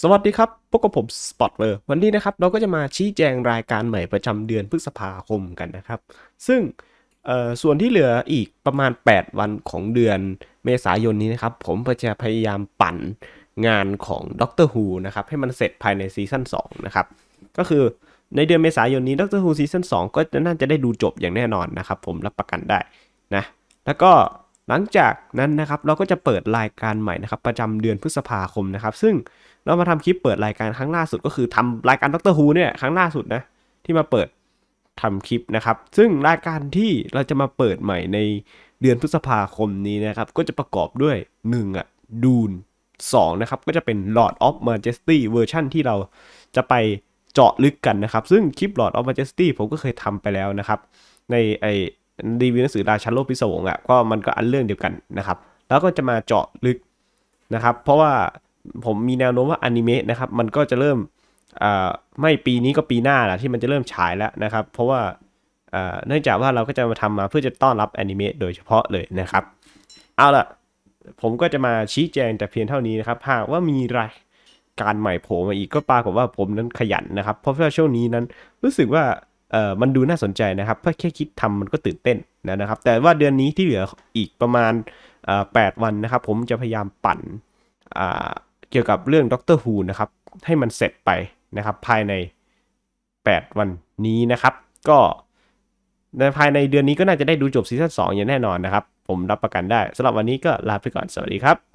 สวัสดีครับพบกับผมสปอตเวอร์วันนี้นะครับเราก็จะมาชี้แจงรายการใหม่ประจำเดือนพฤษภาคมกันนะครับ ซึ่งส่วนที่เหลืออีกประมาณ 8 วันของเดือนเมษายนนี้นะครับผมจะพยายามปั่นงานของด็อกเตอร์ฮูนะครับให้มันเสร็จภายในซีซั่น2นะครับ ก็คือในเดือนเมษายนนี้ด็อกเตอร์ฮูซีซั่น2ก็น่าจะได้ดูจบอย่างแน่นอนนะครับ ผมรับประกันได้นะ แล้วก็หลังจากนั้นนะครับเราก็จะเปิดรายการใหม่นะครับ ประจำเดือนพฤษภาคมนะครับ ซึ่งเรามาทำคลิปเปิดรายการครั้งล่าสุดก็คือทำรายการดรฮูเนี่ยครั้งล่าสุดนะที่มาเปิดทำคลิปนะครับซึ่งรายการที่เราจะมาเปิดใหม่ในเดือนพฤษภาคมนี้นะครับ ก็จะประกอบด้วย1อ่ะดูน2นะครับก็จะเป็น Lord of Majesty เวอร์ชั่นที่เราจะไปเจาะลึกกันนะครับ ซึ่งคลิป Lord of Majesty ผมก็เคยทำไปแล้วนะครับ ในไอรีวิวหนังสือราชาโลกพิศวงอะ่ะก็มันก็อันเรื่องเดียวกันนะครับแล้วก็จะมาเจาะลึกนะครับ เพราะว่าผมมีแนวโน้มว่าอนิเมะนะครับมันก็จะเริ่มไม่ปีนี้ก็ปีหน้าแหละที่มันจะเริ่มฉายแล้วนะครับ เพราะว่าเนื่องจากว่าเราก็จะมาทำมาเพื่อจะต้อนรับอนิเมะโดยเฉพาะเลยนะครับ เอาล่ะ ผมก็จะมาชี้แจงแต่เพียงเท่านี้นะครับหากว่ามีรายการใหม่โผล่มาอีกก็ปรากฏว่าผมนั้นขยันนะครับเพราะว่าช่วงนี้นั้นรู้สึกว่าเอ่อมันดูน่าสนใจนะครับเพื่อแค่คิดทำมันก็ตื่นเต้นนะครับ แต่ว่าเดือนนี้ที่เหลืออีกประมาณเอ่อแวันนะครับ ผมจะพยายามปั่นอ่าเกี่ยวกับเรื่องด็อกเตอร์ฮูนะครับให้มันเสร็จไปนะครับ ภายใน 8 วันนี้นะครับ ก็ในภายในเดือนนี้ก็น่าจะได้ดูจบซีซั่น 2 อย่างแน่นอนนะครับ ผมรับประกันได้สำหรับวันนี้ก็ลาไปก่อนสวัสดีครับ